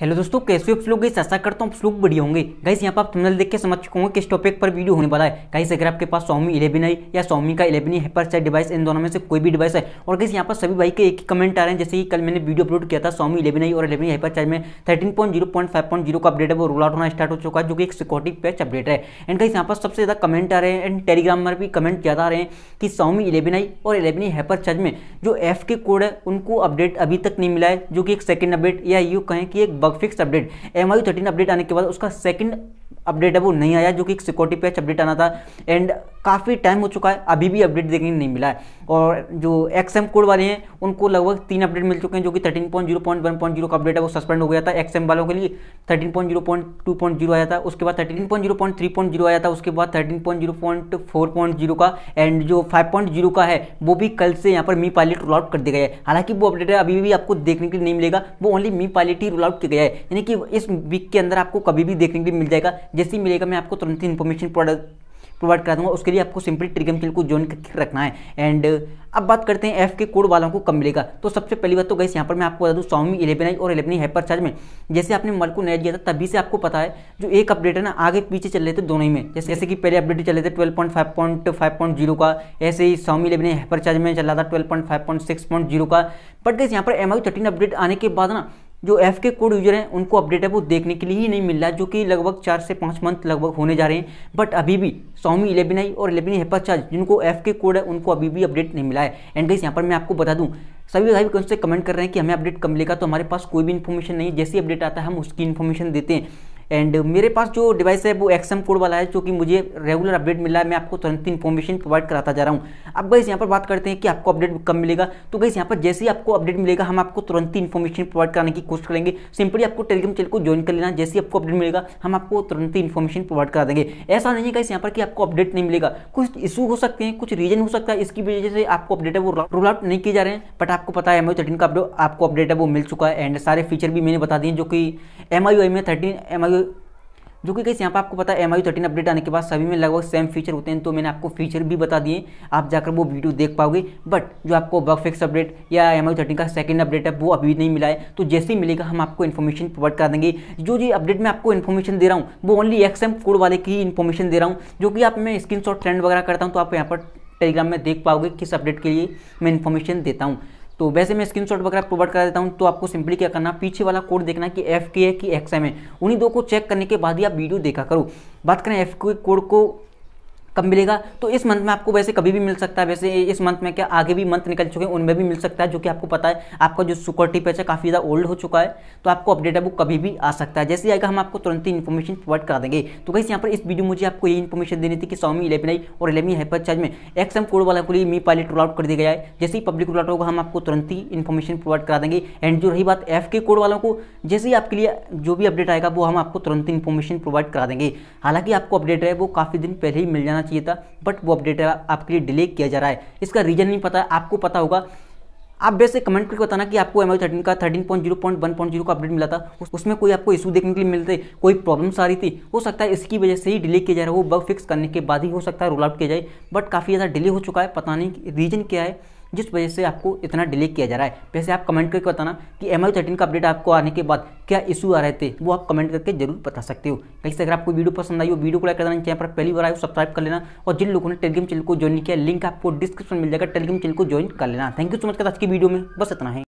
hello दोस्तों कैसे आप लोग गई ऐसा करता हूँ आप लोग बढ़िया होंगे गाइस यहाँ पर आप थंबनेल देख के समझ चुके होंगे किस टॉपिक पर वीडियो होने वाला है गाइस अगर आपके पास सौमी इलेवन है या सोमी का इलेवन है पर चाहे डिवाइस इन दोनों में से कोई भी डिवाइस है और गाइस यहाँ पर सभी भाई के एक ही कमेंट आ रहे हैं जैसे कि कल मैंने वीडियो अपलोड किया था सौमी इलेवन आई और इलेवन हाइपर चार्ज में thirteen point zero point five point zero का अपडेट है वो रोल आउट होना स्टार्ट हो चुका है जो कि एक सिक्योरिटी पैच अपडेट है एंड गाइस यहाँ पर सबसे ज़्यादा कमेंट आ रहे हैं एंड टेलीग्राम पर भी कमेंट ज़्यादा आ रहे हैं कि सोमी इलेवन आई और इलेवन हाइपर चार्ज में जो एफ के कोड है उनको अपडेट अभी तक नहीं मिला है जो कि एक सेकेंड अपडेट या यू कहें कि एक bug fix update M I thirteen update आने के बाद उसका सेकंड अपडेट है वो नहीं आया जो कि सिक्योरिटी पैच अपडेट आना था एंड काफ़ी टाइम हो चुका है अभी भी अपडेट देखने नहीं मिला है और जो एक्स कोड वाले हैं उनको लगभग तीन अपडेट मिल चुके हैं जो कि thirteen point zero point one point zero का अपडेट है वो सस्पेंड हो गया था एक्स वालों के लिए thirteen point zero point two point zero आया था उसके बाद thirteen point zero point three point zero आया था उसके बाद thirteen point zero point four point zero का एंड जो फाइव पॉइंट जीरो का है वो भी कल से यहाँ पर मी पायलट रोल आउट कर दिया गया है हालांकि वो अपडेट अभी भी आपको देखने के लिए नहीं मिलेगा वो ओनली मी पायलट ही रोल आउट किया गया है यानी कि इस वीक के अंदर आपको कभी भी देखने के लिए मिल जाएगा जैसे ही मिलेगा मैं आपको तुरंत ही इन्फॉर्मेशन प्रोवाइड करा दूंगा उसके लिए आपको सिंपली ट्रिगम किल को ज्वाइन करके रखना है एंड अब बात करते हैं एफ के कोड वालों को कम मिलेगा तो सबसे पहली बात तो गई यहाँ पर मैं आपको बता दूँ स्वामी इलेवन आई और इलेवन हाइपर चार्ज में जैसे आपने मल को नेट दिया था तभी से आपको पता है जो एक अपडेट है ना आगे पीछे चल रहे थे दोनों ही में जैसे जैसे कि पहले अपडेट चले थे twelve point five point five point zero का ऐसे ही स्वामी इलेवन हाइपर चार्ज में चल रहा था twelve point five point six point zero का बट गई यहाँ पर एम आई थर्टीन अपडेट आने के बाद ना जो एफ के कोड यूजर हैं उनको अपडेट है वो देखने के लिए ही नहीं मिल रहा जो कि लगभग चार से पाँच मंथ लगभग होने जा रहे हैं बट अभी भी सौमी इलेवन आई और इलेवन हेपर चार्ज जिनको एफ के कोड है उनको अभी भी अपडेट नहीं मिला है एंड गाइस यहाँ पर मैं आपको बता दूँ सभी भाई कौन से कमेंट कर रहे हैं कि हमें अपडेट कम मिलेगा तो हमारे पास कोई भी इन्फॉर्मेशन नहीं जैसी अपडेट आता है हम उसकी इन्फॉर्मेशन देते हैं एंड मेरे पास जो डिवाइस है वो एक्सएम कोड वाला है जो कि मुझे रेगुलर अपडेट मिला है मैं आपको तुरंत इन्फॉर्मेशन प्रोवाइड कराता जा रहा हूँ अब गई यहाँ पर बात करते हैं कि आपको अपडेट कब मिलेगा तो गई यहाँ पर जैसे ही आपको अपडेट मिलेगा हम आपको तुरंत इन्फॉर्मेशन प्रोवाइड कराने की कोशिश करेंगे सिंपली आपको टेलीग्राम चैनल को ज्वाइन कर लेना जैसे ही आपको अपडेट मिलेगा हम आपको तुरंत इन्फॉर्मेशन प्रोवाइड करा देंगे ऐसा नहीं है गई यहाँ पर कि आपको अपडेट नहीं मिलेगा कुछ इशू हो सकते हैं कुछ रीजन हो सकता है इसकी वजह से आपको अपडेट है वो रोल आउट नहीं किए जा रहे हैं बट आपको पता है एम आई का आपको अपडेट है वो मिल चुका है एंड सारे फीचर भी मैंने बता दिए जो कि एम आई में थर्टीन एम आई जो कि कैसे यहाँ पर आपको पता है एम आई थर्टीन अपडेट आने के बाद सभी में लगभग सेम फीचर होते हैं तो मैंने आपको फीचर भी बता दिए आप जाकर वो वीडियो देख पाओगे बट जो आपको बग फिक्स अपडेट या एम आई थर्टीन का सेकेंड अपडेट है वो अभी नहीं मिला है तो जैसे ही मिलेगा हम आपको इन्फॉर्मेशन प्रोवाइड कर देंगे जो जी अपडेट में आपको इन्फॉर्मेशन दे रहा हूँ वो ओनली एम कोड वाले की ही इन्फॉर्मेशन दे रहा हूँ जो कि आप मैं स्क्रीन ट्रेंड वगैरह करता हूँ तो आप यहाँ पर टेलीग्राम में देख पाओगे किस अपडेट के लिए मैं इन्फॉर्मेशन देता हूँ तो वैसे मैं स्क्रीन शॉट वगैरह प्रोवाइड करा देता हूँ तो आपको सिंपली क्या करना पीछे वाला कोड देखना कि एफ के है कि एक्स एम है उन्हीं दो को चेक करने के बाद ही आप वीडियो देखा करो बात करें एफ कोड को कब मिलेगा तो इस मंथ में आपको वैसे कभी भी मिल सकता है वैसे इस मंथ में क्या आगे भी मंथ निकल चुके हैं उनमें भी मिल सकता है जो कि आपको पता है आपका जो सुकर टिप है काफ़ी ज़्यादा ओल्ड हो चुका है तो आपको अपडेट है वो कभी भी आ सकता है जैसे ही आएगा हम आपको तुरंत ही इन्फॉर्मेशन प्रोवाइड करा देंगे तो कैसे यहाँ पर इस वीडियो मुझे आपको ये इन्फॉर्मेशन देनी थी कि सौमी इलेवन आई और इलेवन हाइपर चार्ज में एक्सएम कोड वाला के लिए मी पायलट रोल आउट कर दिया गया है जैसे ही पब्लिक रोल आउट होगा हम आपको तुरंत ही इन्फॉर्मेशन प्रोवाइड करा देंगे एंड जो रही बात एफ के कोड वालों को जैसे ही आपके लिए जो भी अपडेट आएगा वो हम आपको तुरंत इन्फॉर्मेशन प्रोवाइड करा देंगे हालांकि आपको अपडेट है वो काफ़ी दिन पहले ही मिल जाना जाना चाहिए था बट वो अपडेट आपके लिए डिले किया जा रहा है इसका रीज़न नहीं पता आपको पता होगा आप वैसे कमेंट करके बताना कि आपको एम आई का thirteen point zero point one point zero का अपडेट मिला था उसमें कोई आपको इशू देखने के लिए मिलते कोई प्रॉब्लम्स आ रही थी हो सकता है इसकी वजह से ही डिले किया जा रहा है वो बग फिक्स करने के बाद ही हो सकता है रोल आउट किया जाए बट काफ़ी ज़्यादा डिले हो चुका है पता नहीं रीज़न क्या है जिस वजह से आपको इतना डिले किया जा रहा है वैसे आप कमेंट करके बताना कि एम आई थर्टीन का अपडेट आपको आने के बाद क्या इशू आ रहे थे वो आप कमेंट करके जरूर बता सकते हो कहीं से अगर आपको वीडियो पसंद आई हो वीडियो को लाइक कर देना चैनल पर पहली बार आए सब्सक्राइब कर लेना और जिन लोगों ने टेलीग्राम चैनल को ज्वाइन किया लिंक आपको डिस्क्रिप्शन मिल जाएगा टेलीग्राम चैनल को ज्वाइन कर लेना थैंक यू सो मच आज की वीडियो में बस इतना है